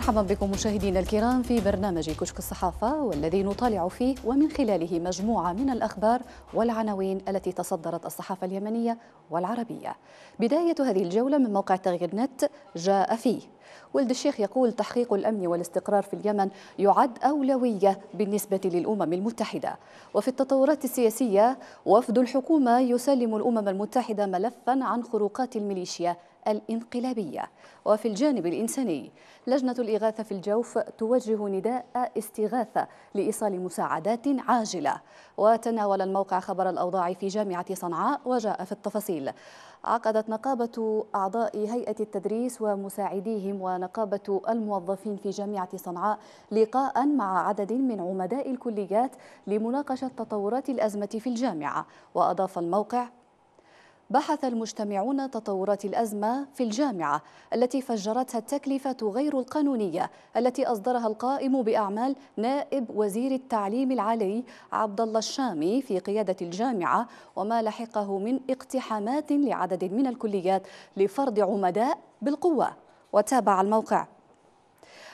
مرحبا بكم مشاهدينا الكرام في برنامج كشك الصحافة والذي نطالع فيه ومن خلاله مجموعة من الأخبار والعناوين التي تصدرت الصحافة اليمنية والعربية بداية هذه الجولة من موقع تغيير نت جاء فيه ولد الشيخ يقول تحقيق الأمن والاستقرار في اليمن يعد أولوية بالنسبة للأمم المتحدة وفي التطورات السياسية وفد الحكومة يسلم الأمم المتحدة ملفا عن خروقات الميليشيا الانقلابية وفي الجانب الإنساني لجنة الإغاثة في الجوف توجه نداء استغاثة لإيصال مساعدات عاجلة وتناول الموقع خبر الأوضاع في جامعة صنعاء وجاء في التفاصيل عقدت نقابة أعضاء هيئة التدريس ومساعديهم ونقابة الموظفين في جامعة صنعاء لقاء مع عدد من عمداء الكليات لمناقشة تطورات الأزمة في الجامعة وأضاف الموقع بحث المجتمعون تطورات الأزمة في الجامعة التي فجرتها التكلفة غير القانونية التي أصدرها القائم بأعمال نائب وزير التعليم العالي عبد الله الشامي في قيادة الجامعة وما لحقه من اقتحامات لعدد من الكليات لفرض عمداء بالقوة وتابع الموقع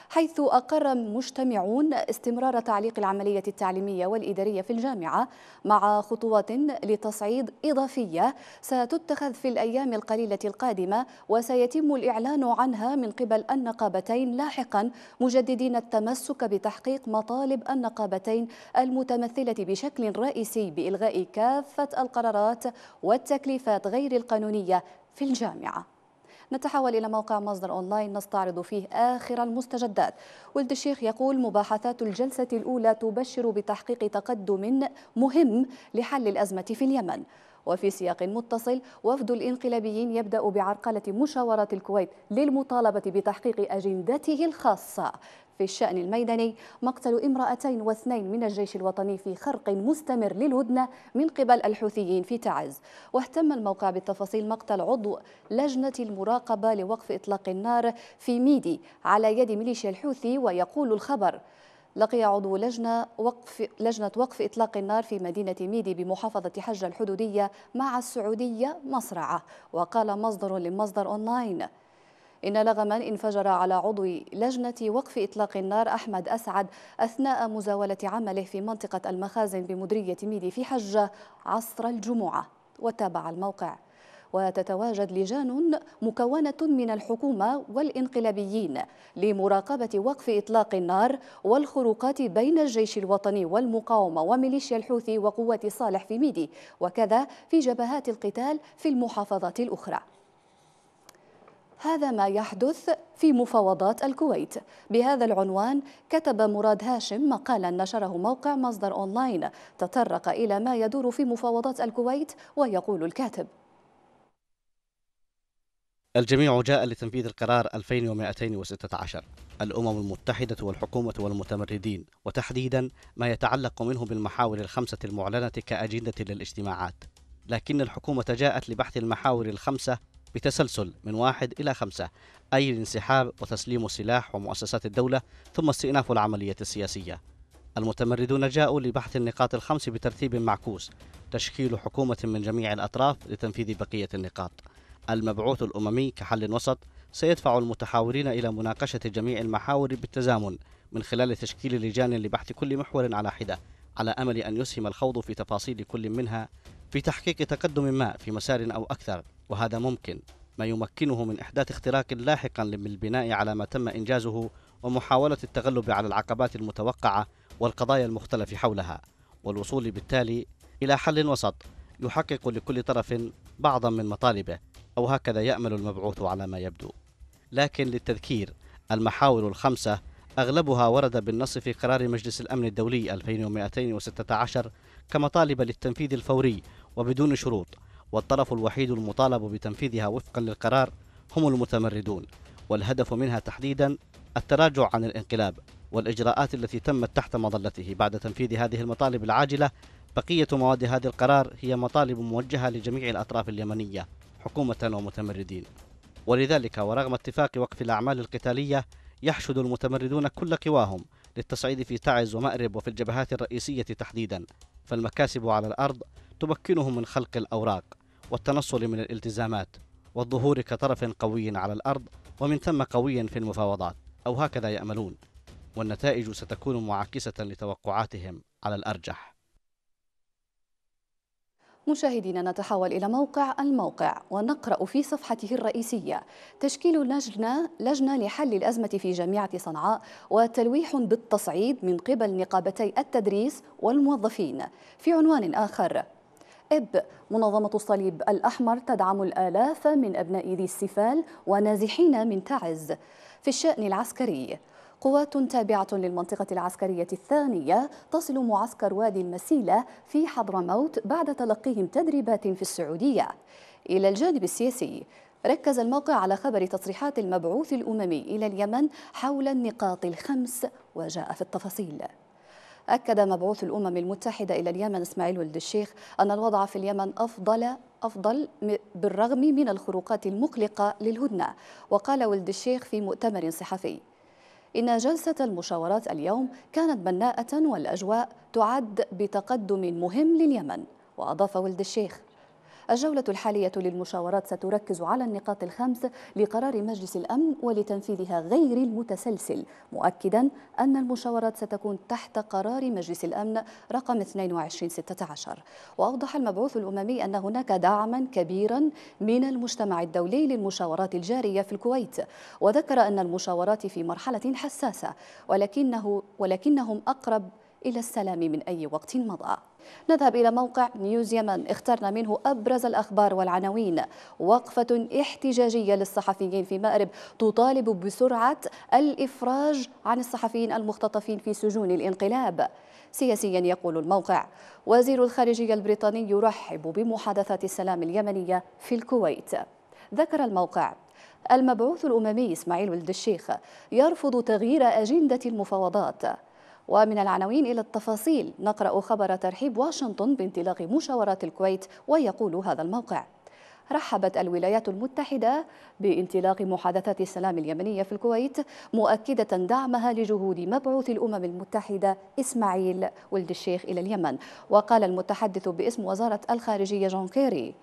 حيث أقر مجتمعون استمرار تعليق العملية التعليمية والإدارية في الجامعة مع خطوات لتصعيد إضافية ستتخذ في الأيام القليلة القادمة وسيتم الإعلان عنها من قبل النقابتين لاحقا مجددين التمسك بتحقيق مطالب النقابتين المتمثلة بشكل رئيسي بإلغاء كافة القرارات والتكليفات غير القانونية في الجامعة نتحول إلى موقع مصدر أونلاين نستعرض فيه آخر المستجدات ولد الشيخ يقول مباحثات الجلسة الأولى تبشر بتحقيق تقدم مهم لحل الأزمة في اليمن وفي سياق متصل وفد الانقلابيين يبدأ بعرقلة مشاورات الكويت للمطالبة بتحقيق أجندته الخاصة في الشأن الميداني مقتل امرأتين واثنين من الجيش الوطني في خرق مستمر للهدنة من قبل الحوثيين في تعز واهتم الموقع بالتفاصيل مقتل عضو لجنة المراقبة لوقف إطلاق النار في ميدي على يد ميليشيا الحوثي ويقول الخبر لقي عضو لجنة وقف, لجنة وقف إطلاق النار في مدينة ميدي بمحافظة حجة الحدودية مع السعودية مصرعة وقال مصدر لمصدر أونلاين إن لغما انفجر على عضو لجنة وقف إطلاق النار أحمد أسعد أثناء مزاولة عمله في منطقة المخازن بمدرية ميدي في حجة عصر الجمعة وتابع الموقع وتتواجد لجان مكونة من الحكومة والإنقلابيين لمراقبة وقف إطلاق النار والخروقات بين الجيش الوطني والمقاومة وميليشيا الحوثي وقوة صالح في ميدي وكذا في جبهات القتال في المحافظات الأخرى هذا ما يحدث في مفاوضات الكويت بهذا العنوان كتب مراد هاشم مقالا نشره موقع مصدر أونلاين تطرق إلى ما يدور في مفاوضات الكويت ويقول الكاتب الجميع جاء لتنفيذ القرار 2216 الأمم المتحدة والحكومة والمتمردين وتحديدا ما يتعلق منه بالمحاور الخمسة المعلنة كأجندة للاجتماعات لكن الحكومة جاءت لبحث المحاور الخمسة بتسلسل من واحد إلى خمسة أي الانسحاب وتسليم السلاح ومؤسسات الدولة ثم استئناف العملية السياسية المتمردون جاءوا لبحث النقاط الخمس بترتيب معكوس تشكيل حكومة من جميع الأطراف لتنفيذ بقية النقاط المبعوث الأممي كحل وسط سيدفع المتحاورين إلى مناقشة جميع المحاور بالتزامن من خلال تشكيل لجان لبحث كل محور على حدة على أمل أن يسهم الخوض في تفاصيل كل منها في تحقيق تقدم ما في مسار أو أكثر وهذا ممكن ما يمكنه من إحداث اختراق لاحقا للبناء على ما تم إنجازه ومحاولة التغلب على العقبات المتوقعة والقضايا المختلف حولها والوصول بالتالي إلى حل وسط يحقق لكل طرف بعضا من مطالبه أو هكذا يأمل المبعوث على ما يبدو لكن للتذكير المحاور الخمسة أغلبها ورد بالنص في قرار مجلس الأمن الدولي 2216 كمطالب للتنفيذ الفوري وبدون شروط والطرف الوحيد المطالب بتنفيذها وفقا للقرار هم المتمردون والهدف منها تحديدا التراجع عن الانقلاب والإجراءات التي تمت تحت مظلته بعد تنفيذ هذه المطالب العاجلة بقية مواد هذا القرار هي مطالب موجهة لجميع الأطراف اليمنية حكومة ومتمردين ولذلك ورغم اتفاق وقف الأعمال القتالية يحشد المتمردون كل قواهم للتصعيد في تعز ومأرب وفي الجبهات الرئيسية تحديدا فالمكاسب على الأرض تمكنهم من خلق الأوراق والتنصل من الالتزامات والظهور كطرف قوي على الأرض ومن ثم قوي في المفاوضات أو هكذا يأملون والنتائج ستكون معاكسة لتوقعاتهم على الأرجح مشاهدينا نتحول إلى موقع الموقع ونقرأ في صفحته الرئيسية تشكيل لجنة, لجنة لحل الأزمة في جامعة صنعاء وتلويح بالتصعيد من قبل نقابتي التدريس والموظفين في عنوان آخر إب منظمة الصليب الأحمر تدعم الآلاف من أبناء ذي السفال ونازحين من تعز في الشأن العسكري قوات تابعة للمنطقة العسكرية الثانية تصل معسكر وادي المسيلة في حضرموت بعد تلقيهم تدريبات في السعودية إلى الجانب السياسي ركز الموقع على خبر تصريحات المبعوث الأممي إلى اليمن حول النقاط الخمس وجاء في التفاصيل أكد مبعوث الأمم المتحدة إلى اليمن إسماعيل ولد الشيخ أن الوضع في اليمن أفضل أفضل بالرغم من الخروقات المقلقة للهدنة وقال ولد الشيخ في مؤتمر صحفي إن جلسة المشاورات اليوم كانت بناءة والأجواء تعد بتقدم مهم لليمن وأضاف ولد الشيخ الجولة الحالية للمشاورات ستركز على النقاط الخمس لقرار مجلس الأمن ولتنفيذها غير المتسلسل مؤكدا أن المشاورات ستكون تحت قرار مجلس الأمن رقم 2216 وأوضح المبعوث الأممي أن هناك دعما كبيرا من المجتمع الدولي للمشاورات الجارية في الكويت وذكر أن المشاورات في مرحلة حساسة ولكنه ولكنهم أقرب إلى السلام من أي وقت مضى نذهب إلى موقع نيوز يمن اخترنا منه أبرز الأخبار والعناوين وقفة احتجاجية للصحفيين في مأرب تطالب بسرعة الإفراج عن الصحفيين المختطفين في سجون الانقلاب سياسيا يقول الموقع وزير الخارجية البريطاني يرحب بمحادثات السلام اليمنية في الكويت ذكر الموقع المبعوث الأممي إسماعيل ولد الشيخ يرفض تغيير أجندة المفاوضات ومن العناوين إلى التفاصيل نقرأ خبر ترحيب واشنطن بانطلاق مشاورات الكويت ويقول هذا الموقع رحبت الولايات المتحدة بانطلاق محادثات السلام اليمنية في الكويت مؤكدة دعمها لجهود مبعوث الأمم المتحدة إسماعيل ولد الشيخ إلى اليمن وقال المتحدث باسم وزارة الخارجية جون كيري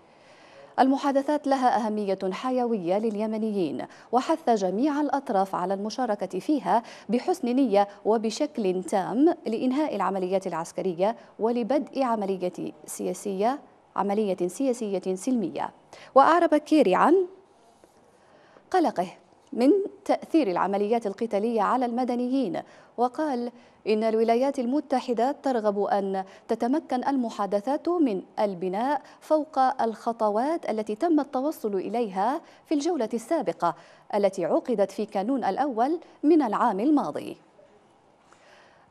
المحادثات لها أهمية حيوية لليمنيين وحث جميع الأطراف على المشاركة فيها بحسن نية وبشكل تام لإنهاء العمليات العسكرية ولبدء عملية سياسية عملية سياسية سلمية وأعرب كيري عن قلقه من تأثير العمليات القتالية على المدنيين وقال إن الولايات المتحدة ترغب أن تتمكن المحادثات من البناء فوق الخطوات التي تم التوصل إليها في الجولة السابقة التي عقدت في كانون الأول من العام الماضي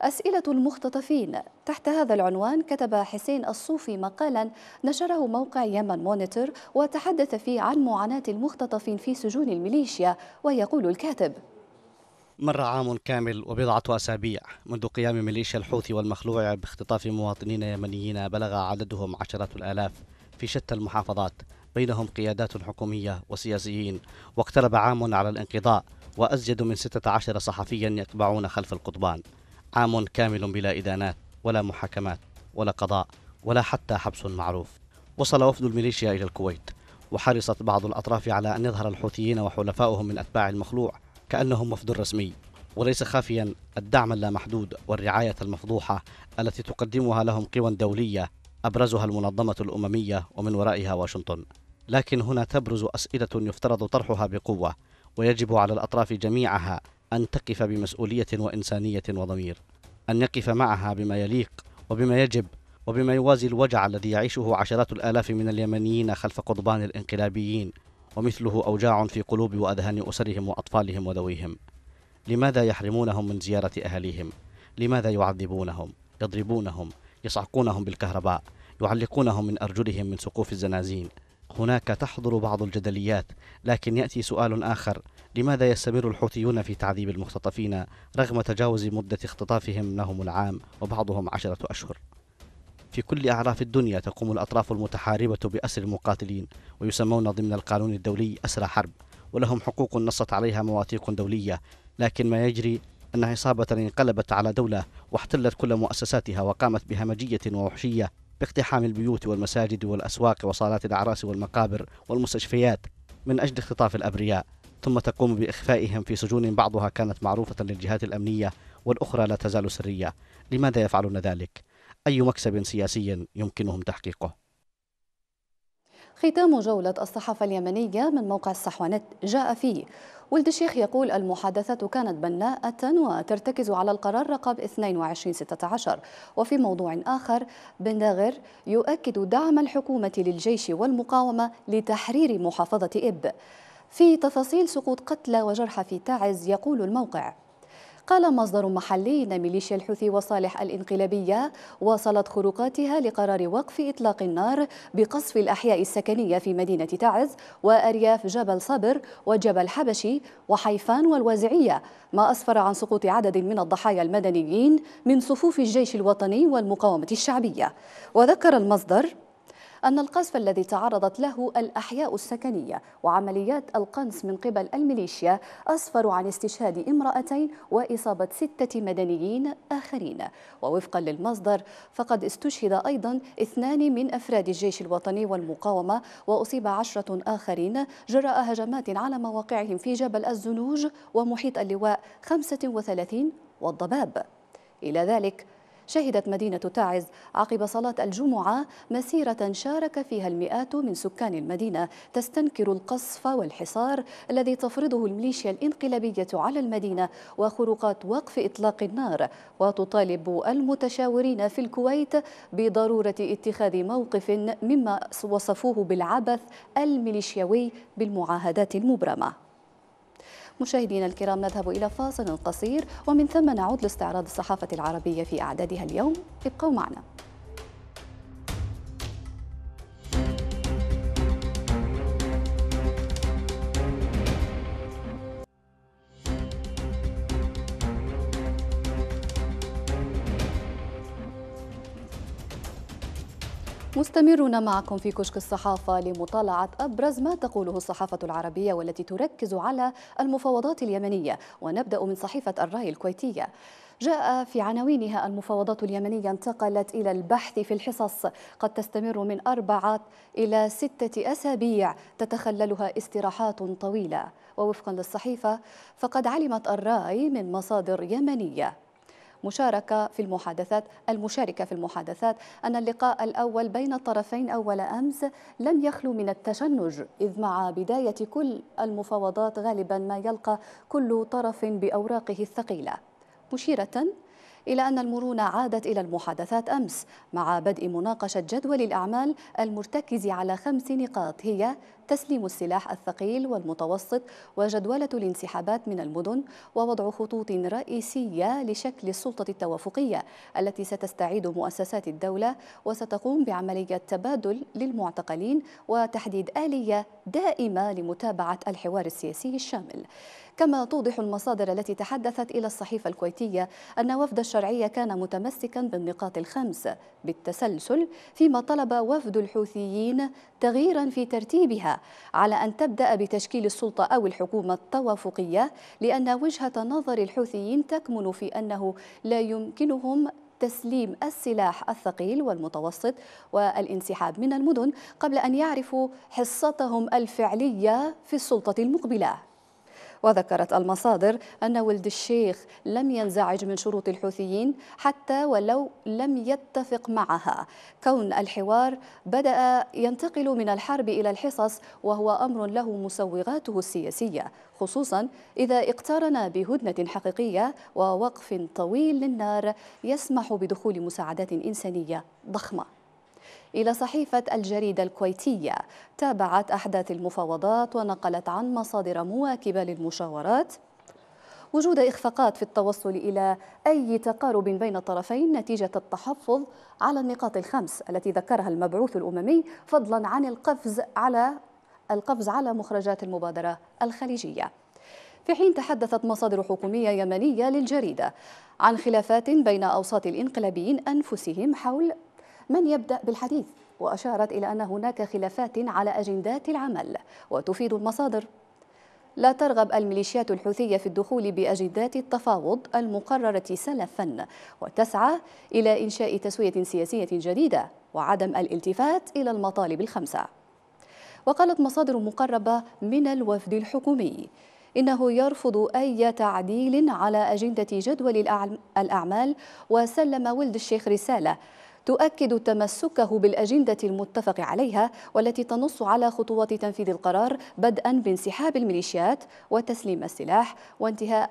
أسئلة المختطفين تحت هذا العنوان كتب حسين الصوفي مقالا نشره موقع يمن مونيتور وتحدث فيه عن معاناة المختطفين في سجون الميليشيا ويقول الكاتب مر عام كامل وبضعة أسابيع منذ قيام ميليشيا الحوثي والمخلوع باختطاف مواطنين يمنيين بلغ عددهم عشرات الآلاف في شتى المحافظات بينهم قيادات حكومية وسياسيين واقترب عام على الانقضاء وأزيد من 16 صحفيا يتبعون خلف القضبان عام كامل بلا إدانات ولا محاكمات ولا قضاء ولا حتى حبس معروف وصل وفد الميليشيا إلى الكويت وحرصت بعض الأطراف على أن يظهر الحوثيين وحلفاؤهم من أتباع المخلوع كأنهم وفد رسمي وليس خافيا الدعم اللامحدود والرعاية المفضوحة التي تقدمها لهم قوى دولية أبرزها المنظمة الأممية ومن ورائها واشنطن لكن هنا تبرز أسئلة يفترض طرحها بقوة ويجب على الأطراف جميعها أن تقف بمسؤولية وإنسانية وضمير أن يقف معها بما يليق وبما يجب وبما يوازي الوجع الذي يعيشه عشرات الآلاف من اليمنيين خلف قضبان الانقلابيين ومثله أوجاع في قلوب وأذهان أسرهم وأطفالهم وذويهم لماذا يحرمونهم من زيارة أهاليهم؟ لماذا يعذبونهم؟ يضربونهم؟ يصعقونهم بالكهرباء؟ يعلقونهم من أرجلهم من سقوف الزنازين؟ هناك تحضر بعض الجدليات لكن يأتي سؤال آخر لماذا يستمر الحوثيون في تعذيب المختطفين رغم تجاوز مدة اختطافهم لهم العام وبعضهم عشرة أشهر في كل أعراف الدنيا تقوم الأطراف المتحاربة بأسر المقاتلين ويسمون ضمن القانون الدولي أسرى حرب ولهم حقوق نصت عليها مواثيق دولية لكن ما يجري أن عصابة انقلبت على دولة واحتلت كل مؤسساتها وقامت بهمجية ووحشية باقتحام البيوت والمساجد والأسواق وصالات الأعراس والمقابر والمستشفيات من أجل اختطاف الأبرياء ثم تقوم بإخفائهم في سجون بعضها كانت معروفة للجهات الأمنية والأخرى لا تزال سرية لماذا يفعلون ذلك؟ أي مكسب سياسي يمكنهم تحقيقه؟ ختام جولة الصحافة اليمنية من موقع الصحوانت جاء فيه ولد الشيخ يقول المحادثة كانت بناءة وترتكز على القرار رقم 2216 وفي موضوع آخر بن داغر يؤكد دعم الحكومة للجيش والمقاومة لتحرير محافظة إب في تفاصيل سقوط قتلى وجرحى في تعز يقول الموقع قال مصدر محلي إن ميليشيا الحوثي وصالح الانقلابية واصلت خروقاتها لقرار وقف إطلاق النار بقصف الأحياء السكنية في مدينة تعز وأرياف جبل صبر وجبل حبشي وحيفان والوازعية ما أسفر عن سقوط عدد من الضحايا المدنيين من صفوف الجيش الوطني والمقاومة الشعبية وذكر المصدر أن القصف الذي تعرضت له الأحياء السكنية وعمليات القنص من قبل الميليشيا أسفر عن استشهاد امرأتين وإصابة ستة مدنيين آخرين ووفقا للمصدر فقد استشهد أيضا اثنان من أفراد الجيش الوطني والمقاومة وأصيب عشرة آخرين جراء هجمات على مواقعهم في جبل الزنوج ومحيط اللواء 35 والضباب إلى ذلك شهدت مدينة تعز عقب صلاة الجمعة مسيرة شارك فيها المئات من سكان المدينة تستنكر القصف والحصار الذي تفرضه الميليشيا الانقلابية على المدينة وخروقات وقف إطلاق النار وتطالب المتشاورين في الكويت بضرورة اتخاذ موقف مما وصفوه بالعبث الميليشياوي بالمعاهدات المبرمه مشاهدينا الكرام نذهب إلى فاصل قصير ومن ثم نعود لاستعراض الصحافة العربية في أعدادها اليوم ابقوا معنا مستمرون معكم في كشك الصحافة لمطالعة أبرز ما تقوله الصحافة العربية والتي تركز على المفاوضات اليمنية ونبدأ من صحيفة الرأي الكويتية جاء في عناوينها المفاوضات اليمنية انتقلت إلى البحث في الحصص قد تستمر من أربعة إلى ستة أسابيع تتخللها استراحات طويلة ووفقا للصحيفة فقد علمت الرأي من مصادر يمنية مشاركة في المحادثات المشاركة في المحادثات أن اللقاء الأول بين الطرفين أول أمس لم يخلو من التشنج إذ مع بداية كل المفاوضات غالبا ما يلقى كل طرف بأوراقه الثقيلة مشيرة إلى أن المرونة عادت إلى المحادثات أمس مع بدء مناقشة جدول الأعمال المرتكز على خمس نقاط هي تسليم السلاح الثقيل والمتوسط وجدولة الانسحابات من المدن ووضع خطوط رئيسية لشكل السلطة التوافقية التي ستستعيد مؤسسات الدولة وستقوم بعملية تبادل للمعتقلين وتحديد آلية دائمة لمتابعة الحوار السياسي الشامل كما توضح المصادر التي تحدثت إلى الصحيفة الكويتية أن وفد الشرعية كان متمسكا بالنقاط الخمس بالتسلسل فيما طلب وفد الحوثيين تغييرا في ترتيبها على أن تبدأ بتشكيل السلطة أو الحكومة التوافقية لأن وجهة نظر الحوثيين تكمن في أنه لا يمكنهم تسليم السلاح الثقيل والمتوسط والانسحاب من المدن قبل أن يعرفوا حصتهم الفعلية في السلطة المقبلة وذكرت المصادر أن ولد الشيخ لم ينزعج من شروط الحوثيين حتى ولو لم يتفق معها كون الحوار بدأ ينتقل من الحرب إلى الحصص وهو أمر له مسوغاته السياسية خصوصا إذا اقترن بهدنة حقيقية ووقف طويل للنار يسمح بدخول مساعدات إنسانية ضخمة إلى صحيفة الجريدة الكويتية تابعت أحداث المفاوضات ونقلت عن مصادر مواكبة للمشاورات وجود إخفاقات في التوصل إلى أي تقارب بين الطرفين نتيجة التحفظ على النقاط الخمس التي ذكرها المبعوث الأممي فضلا عن القفز على القفز على مخرجات المبادرة الخليجية في حين تحدثت مصادر حكومية يمنية للجريدة عن خلافات بين أوساط الإنقلابيين أنفسهم حول من يبدأ بالحديث وأشارت إلى أن هناك خلافات على أجندات العمل وتفيد المصادر لا ترغب الميليشيات الحوثية في الدخول بأجندات التفاوض المقررة سلفا وتسعى إلى إنشاء تسوية سياسية جديدة وعدم الالتفات إلى المطالب الخمسة وقالت مصادر مقربة من الوفد الحكومي إنه يرفض أي تعديل على أجندة جدول الأعمال وسلم ولد الشيخ رسالة تؤكد تمسكه بالأجندة المتفق عليها والتي تنص على خطوات تنفيذ القرار بدءا بانسحاب الميليشيات وتسليم السلاح وانتهاء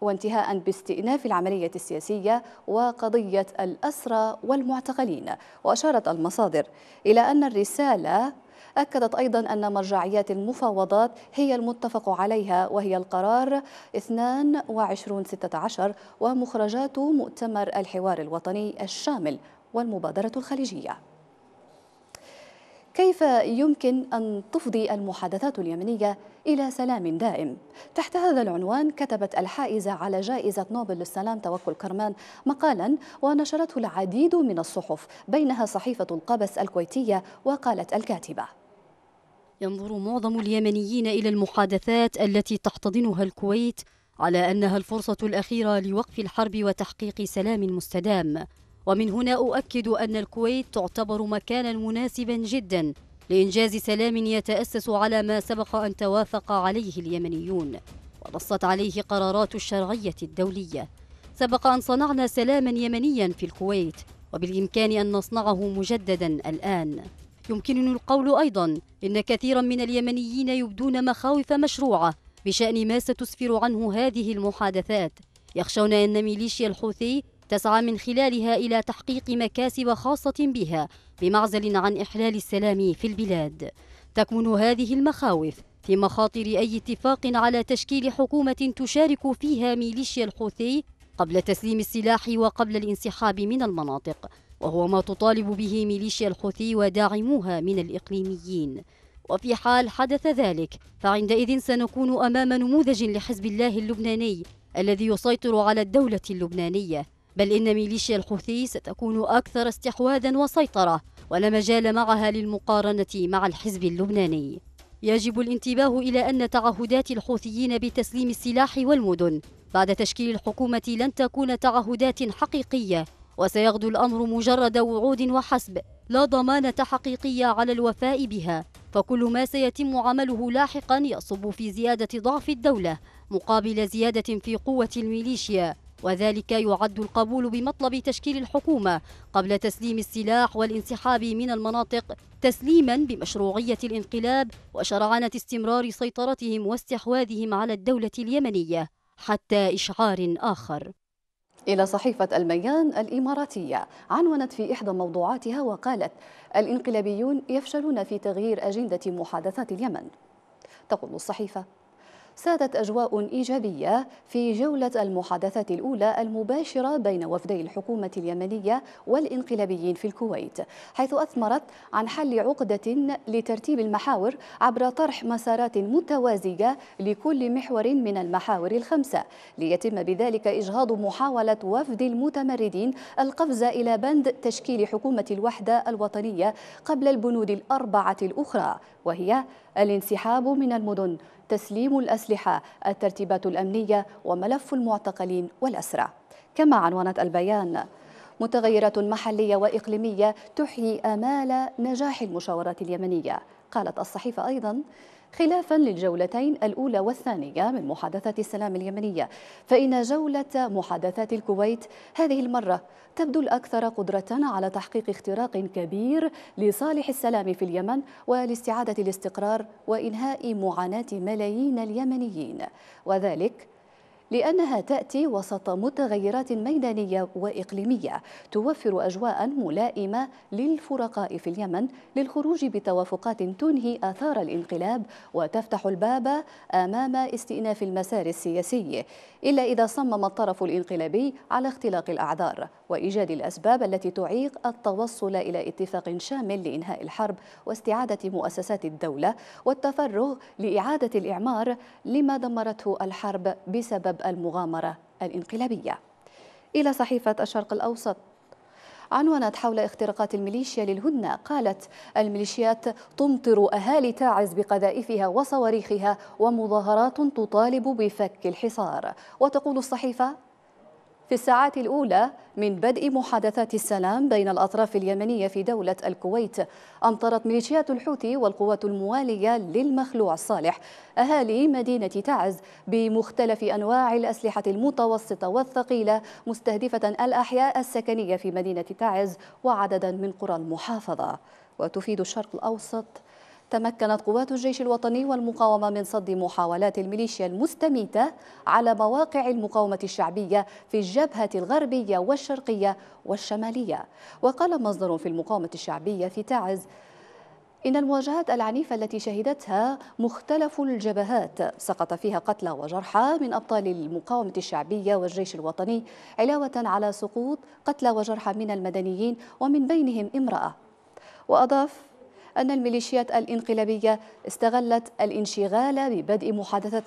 وانتهاء باستئناف العملية السياسية وقضية الأسرى والمعتقلين وأشارت المصادر إلى أن الرسالة أكدت أيضا أن مرجعيات المفاوضات هي المتفق عليها وهي القرار 2216 ومخرجات مؤتمر الحوار الوطني الشامل والمبادرة الخليجية كيف يمكن أن تفضي المحادثات اليمنية إلى سلام دائم؟ تحت هذا العنوان كتبت الحائزة على جائزة نوبل للسلام توكل كرمان مقالا ونشرته العديد من الصحف بينها صحيفة القبس الكويتية وقالت الكاتبة ينظر معظم اليمنيين إلى المحادثات التي تحتضنها الكويت على أنها الفرصة الأخيرة لوقف الحرب وتحقيق سلام مستدام ومن هنا أؤكد أن الكويت تعتبر مكانا مناسبا جدا لإنجاز سلام يتأسس على ما سبق أن توافق عليه اليمنيون ونصت عليه قرارات الشرعية الدولية سبق أن صنعنا سلاما يمنيا في الكويت وبالإمكان أن نصنعه مجددا الآن يمكنني القول أيضا إن كثيرا من اليمنيين يبدون مخاوف مشروعة بشأن ما ستسفر عنه هذه المحادثات يخشون أن ميليشيا الحوثي تسعى من خلالها إلى تحقيق مكاسب خاصة بها بمعزل عن إحلال السلام في البلاد تكمن هذه المخاوف في مخاطر أي اتفاق على تشكيل حكومة تشارك فيها ميليشيا الحوثي قبل تسليم السلاح وقبل الانسحاب من المناطق وهو ما تطالب به ميليشيا الحوثي وداعموها من الإقليميين وفي حال حدث ذلك فعندئذ سنكون أمام نموذج لحزب الله اللبناني الذي يسيطر على الدولة اللبنانية بل إن ميليشيا الحوثي ستكون أكثر استحواذا وسيطرة ولا مجال معها للمقارنة مع الحزب اللبناني يجب الانتباه إلى أن تعهدات الحوثيين بتسليم السلاح والمدن بعد تشكيل الحكومة لن تكون تعهدات حقيقية وسيغدو الأمر مجرد وعود وحسب لا ضمانة حقيقية على الوفاء بها فكل ما سيتم عمله لاحقا يصب في زيادة ضعف الدولة مقابل زيادة في قوة الميليشيا وذلك يعد القبول بمطلب تشكيل الحكومة قبل تسليم السلاح والانسحاب من المناطق تسليما بمشروعية الانقلاب وشرعنة استمرار سيطرتهم واستحواذهم على الدولة اليمنية حتى إشعار آخر إلى صحيفة الميان الإماراتية عنونت في إحدى موضوعاتها وقالت الانقلابيون يفشلون في تغيير أجندة محادثات اليمن تقول الصحيفة سادت أجواء إيجابية في جولة المحادثة الأولى المباشرة بين وفدي الحكومة اليمنية والإنقلابيين في الكويت حيث أثمرت عن حل عقدة لترتيب المحاور عبر طرح مسارات متوازية لكل محور من المحاور الخمسة ليتم بذلك إجهاض محاولة وفد المتمردين القفز إلى بند تشكيل حكومة الوحدة الوطنية قبل البنود الأربعة الأخرى وهي الانسحاب من المدن تسليم الأسلحة الترتيبات الأمنية وملف المعتقلين والأسرى كما عنونت البيان متغيرات محلية وإقليمية تحيي آمال نجاح المشاورات اليمنية قالت الصحيفة أيضا خلافا للجولتين الأولى والثانية من محادثات السلام اليمنية فإن جولة محادثات الكويت هذه المرة تبدو الأكثر قدرة على تحقيق اختراق كبير لصالح السلام في اليمن ولاستعادة الاستقرار وإنهاء معاناة ملايين اليمنيين وذلك لأنها تأتي وسط متغيرات ميدانية وإقليمية توفر أجواء ملائمة للفرقاء في اليمن للخروج بتوافقات تنهي آثار الانقلاب وتفتح الباب أمام استئناف المسار السياسي إلا إذا صمم الطرف الانقلابي على اختلاق الأعذار وإيجاد الأسباب التي تعيق التوصل إلى اتفاق شامل لإنهاء الحرب واستعادة مؤسسات الدولة والتفرغ لإعادة الإعمار لما دمرته الحرب بسبب بسبب المغامرة الانقلابية إلى صحيفة الشرق الأوسط عنونت حول اختراقات الميليشيا للهدنة قالت الميليشيات تمطر أهالي تاعز بقذائفها وصواريخها ومظاهرات تطالب بفك الحصار وتقول الصحيفة في الساعات الأولى من بدء محادثات السلام بين الأطراف اليمنية في دولة الكويت أمطرت ميليشيات الحوثي والقوات الموالية للمخلوع الصالح أهالي مدينة تعز بمختلف أنواع الأسلحة المتوسطة والثقيلة مستهدفة الأحياء السكنية في مدينة تعز وعددا من قرى المحافظة وتفيد الشرق الأوسط تمكنت قوات الجيش الوطني والمقاومة من صد محاولات الميليشيا المستميتة على مواقع المقاومة الشعبية في الجبهة الغربية والشرقية والشمالية وقال مصدر في المقاومة الشعبية في تعز إن المواجهات العنيفة التي شهدتها مختلف الجبهات سقط فيها قتلى وجرحى من أبطال المقاومة الشعبية والجيش الوطني علاوة على سقوط قتلى وجرحى من المدنيين ومن بينهم امرأة وأضاف أن الميليشيات الانقلابية استغلت الانشغال ببدء محادثة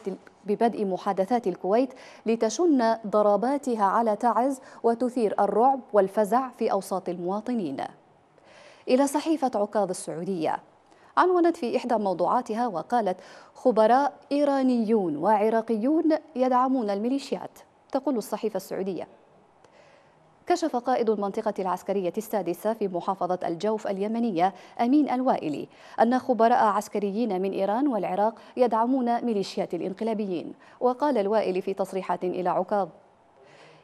ببدء محادثات الكويت لتشن ضرباتها على تعز وتثير الرعب والفزع في أوساط المواطنين إلى صحيفة عكاظ السعودية عنونت في إحدى موضوعاتها وقالت خبراء إيرانيون وعراقيون يدعمون الميليشيات تقول الصحيفة السعودية كشف قائد المنطقة العسكرية السادسة في محافظة الجوف اليمنية أمين الوائلي أن خبراء عسكريين من إيران والعراق يدعمون ميليشيات الانقلابيين وقال الوائلي في تصريحات إلى عكاظ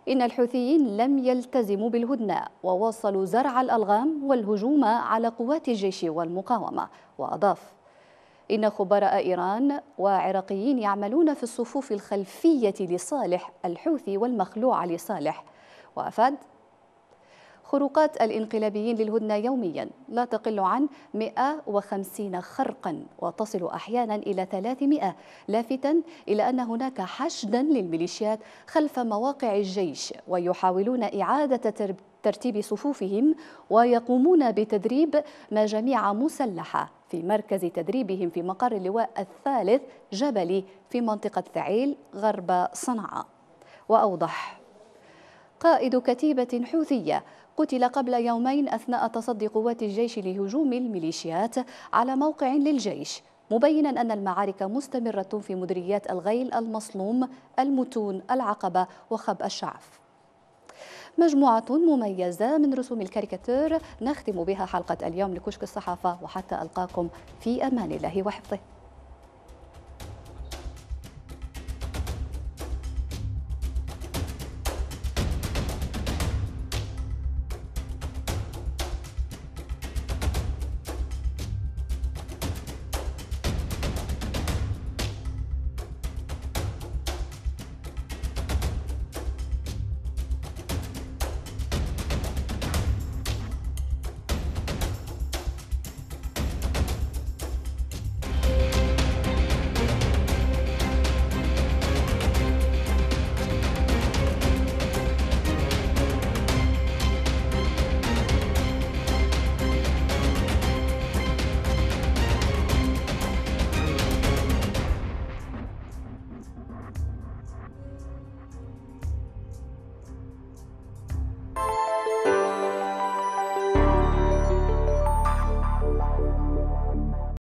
إن الحوثيين لم يلتزموا بالهدنة وواصلوا زرع الألغام والهجوم على قوات الجيش والمقاومة وأضاف إن خبراء إيران وعراقيين يعملون في الصفوف الخلفية لصالح الحوثي والمخلوع لصالح وأفاد خروقات الانقلابيين للهدنة يوميا لا تقل عن 150 خرقا وتصل أحيانا إلى 300 لافتا إلى أن هناك حشدا للميليشيات خلف مواقع الجيش ويحاولون إعادة تربية ترتيب صفوفهم ويقومون بتدريب مجاميع مسلحة في مركز تدريبهم في مقر اللواء الثالث جبلي في منطقة ثعيل غرب صنعاء وأوضح قائد كتيبة حوثية قتل قبل يومين أثناء تصدي قوات الجيش لهجوم الميليشيات على موقع للجيش مبينا أن المعارك مستمرة في مدريات الغيل المصلوم المتون العقبة وخب الشعف مجموعة مميزة من رسوم الكاريكاتير نختم بها حلقة اليوم لكشك الصحافة وحتى ألقاكم في أمان الله وحفظه